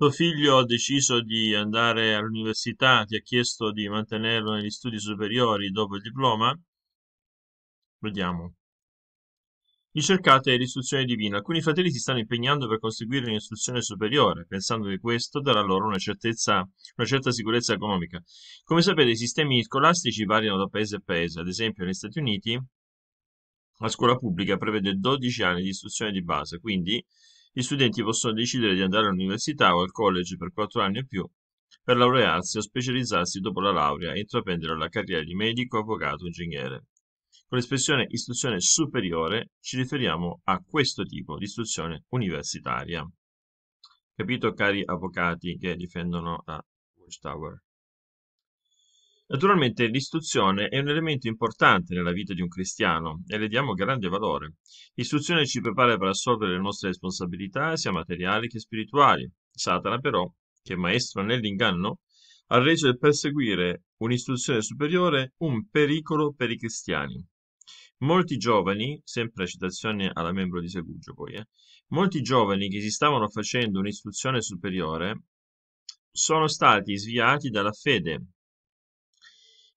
Tuo figlio ha deciso di andare all'università, ti ha chiesto di mantenerlo negli studi superiori dopo il diploma? Vediamo. Ricercate l'istruzione divina. Alcuni fratelli si stanno impegnando per conseguire un'istruzione superiore, pensando che questo darà loro una, certezza, una certa sicurezza economica. Come sapete, i sistemi scolastici variano da paese a paese. Ad esempio, negli Stati Uniti la scuola pubblica prevede 12 anni di istruzione di base, quindi gli studenti possono decidere di andare all'università o al college per 4 anni o più per laurearsi o specializzarsi dopo la laurea e intraprendere la carriera di medico, avvocato, o ingegnere. Con l'espressione istruzione superiore ci riferiamo a questo tipo di istruzione universitaria. Capito, cari avvocati che difendono la Watchtower? Naturalmente l'istruzione è un elemento importante nella vita di un cristiano e le diamo grande valore. L'istruzione ci prepara per assolvere le nostre responsabilità, sia materiali che spirituali. Satana però, che è maestro nell'inganno, ha reso il perseguire un'istruzione superiore un pericolo per i cristiani. Molti giovani, sempre citazione alla membro di Segugio poi, eh, molti giovani che si stavano facendo un'istruzione superiore sono stati sviati dalla fede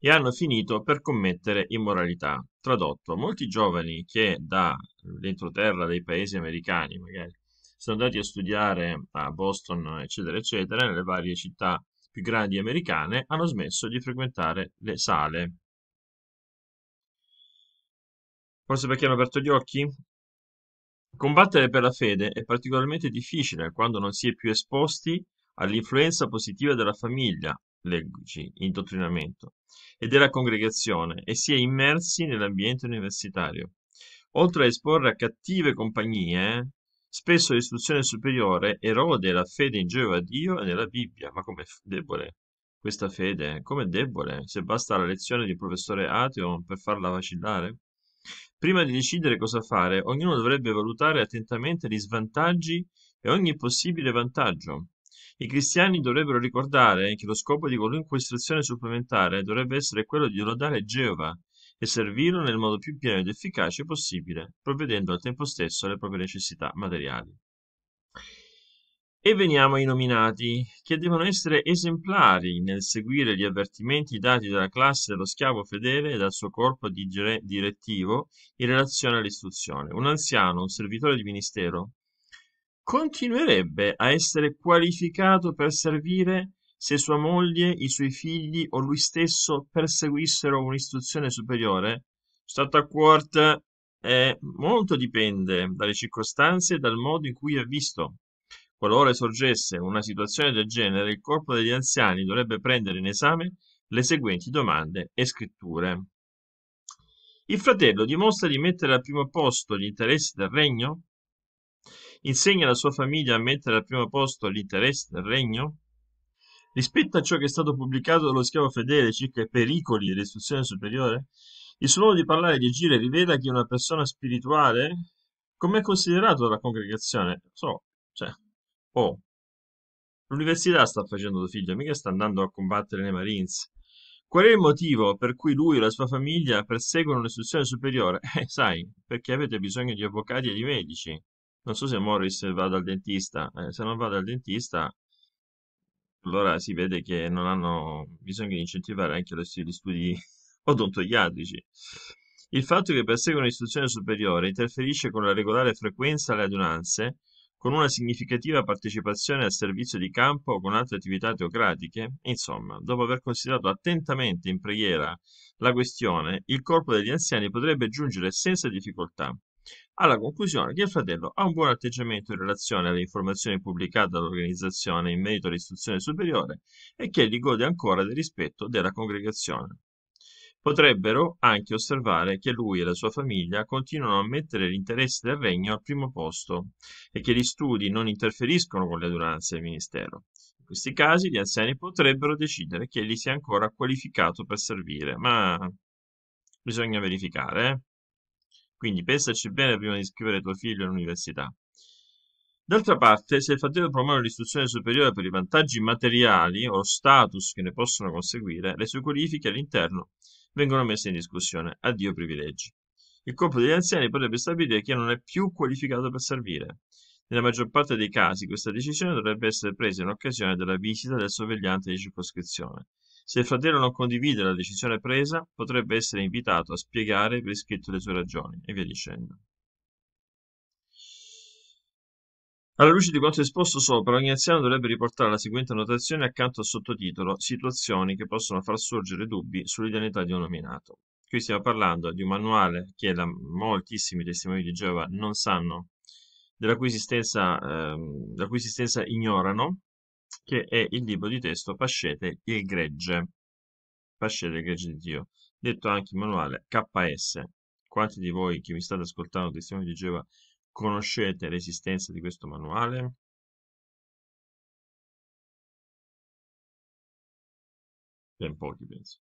e hanno finito per commettere immoralità. Tradotto, molti giovani che dall'entroterra dei paesi americani magari sono andati a studiare a Boston, eccetera, eccetera, nelle varie città più grandi americane, hanno smesso di frequentare le sale. Forse perché hanno aperto gli occhi? Combattere per la fede è particolarmente difficile quando non si è più esposti all'influenza positiva della famiglia, leggi, indottrinamento, e della congregazione e si è immersi nell'ambiente universitario. Oltre a esporre a cattive compagnie, spesso l'istruzione superiore erode la fede in Geova Dio e nella Bibbia, ma come debole questa fede, come debole, se basta la lezione di professore ateo per farla vacillare? Prima di decidere cosa fare, ognuno dovrebbe valutare attentamente gli svantaggi e ogni possibile vantaggio, i cristiani dovrebbero ricordare che lo scopo di qualunque istruzione supplementare dovrebbe essere quello di lodare Geova e servirlo nel modo più pieno ed efficace possibile, provvedendo al tempo stesso alle proprie necessità materiali. E veniamo ai nominati, che devono essere esemplari nel seguire gli avvertimenti dati dalla classe dello schiavo fedele e dal suo corpo direttivo in relazione all'istruzione. Un anziano, un servitore di ministero, continuerebbe a essere qualificato per servire se sua moglie, i suoi figli o lui stesso perseguissero un'istruzione superiore? Stato a Quart eh, molto dipende dalle circostanze e dal modo in cui è visto. Qualora sorgesse una situazione del genere, il corpo degli anziani dovrebbe prendere in esame le seguenti domande e scritture. Il fratello dimostra di mettere al primo posto gli interessi del regno? Insegna la sua famiglia a mettere al primo posto l'interesse del regno? Rispetto a ciò che è stato pubblicato dallo schiavo fedele circa i pericoli dell'istruzione superiore, il suo modo di parlare e di agire rivela che una persona spirituale, come è considerato dalla congregazione, so, cioè, oh, l'università sta facendo tuo figlio, mica sta andando a combattere nei Marines. Qual è il motivo per cui lui e la sua famiglia perseguono un'istruzione superiore? Eh, sai, perché avete bisogno di avvocati e di medici non so se Morris va dal dentista, eh, se non va dal dentista allora si vede che non hanno bisogno di incentivare anche gli studi odontoiatrici. Il fatto che perseguono l'istruzione superiore interferisce con la regolare frequenza alle adunanze, con una significativa partecipazione al servizio di campo o con altre attività teocratiche. Insomma, dopo aver considerato attentamente in preghiera la questione, il corpo degli anziani potrebbe giungere senza difficoltà alla conclusione che il fratello ha un buon atteggiamento in relazione alle informazioni pubblicate dall'organizzazione in merito all'istruzione superiore e che egli gode ancora del rispetto della congregazione. Potrebbero anche osservare che lui e la sua famiglia continuano a mettere l'interesse del regno al primo posto e che gli studi non interferiscono con le aduranze del ministero. In questi casi gli anziani potrebbero decidere che egli sia ancora qualificato per servire, ma bisogna verificare. Eh? Quindi pensaci bene prima di iscrivere tuo figlio all'università. D'altra parte, se il fratello promuove l'istruzione superiore per i vantaggi materiali o status che ne possono conseguire, le sue qualifiche all'interno vengono messe in discussione. Addio privilegi. Il corpo degli anziani potrebbe stabilire chi non è più qualificato per servire. Nella maggior parte dei casi questa decisione dovrebbe essere presa in occasione della visita del sorvegliante di circoscrizione. Se il fratello non condivide la decisione presa, potrebbe essere invitato a spiegare per iscritto le sue ragioni e via dicendo. Alla luce di quanto esposto sopra, ogni anziano dovrebbe riportare la seguente notazione accanto al sottotitolo Situazioni che possono far sorgere dubbi sull'idoneità di un nominato. Qui stiamo parlando di un manuale che la, moltissimi testimoni di Geova non sanno, della cui esistenza, eh, della cui esistenza ignorano, che è il libro di testo Pascete il gregge, Pascete il gregge di Dio, detto anche in manuale KS. Quanti di voi che mi state ascoltando, testimoni di Geova, conoscete l'esistenza di questo manuale? Ben pochi, penso.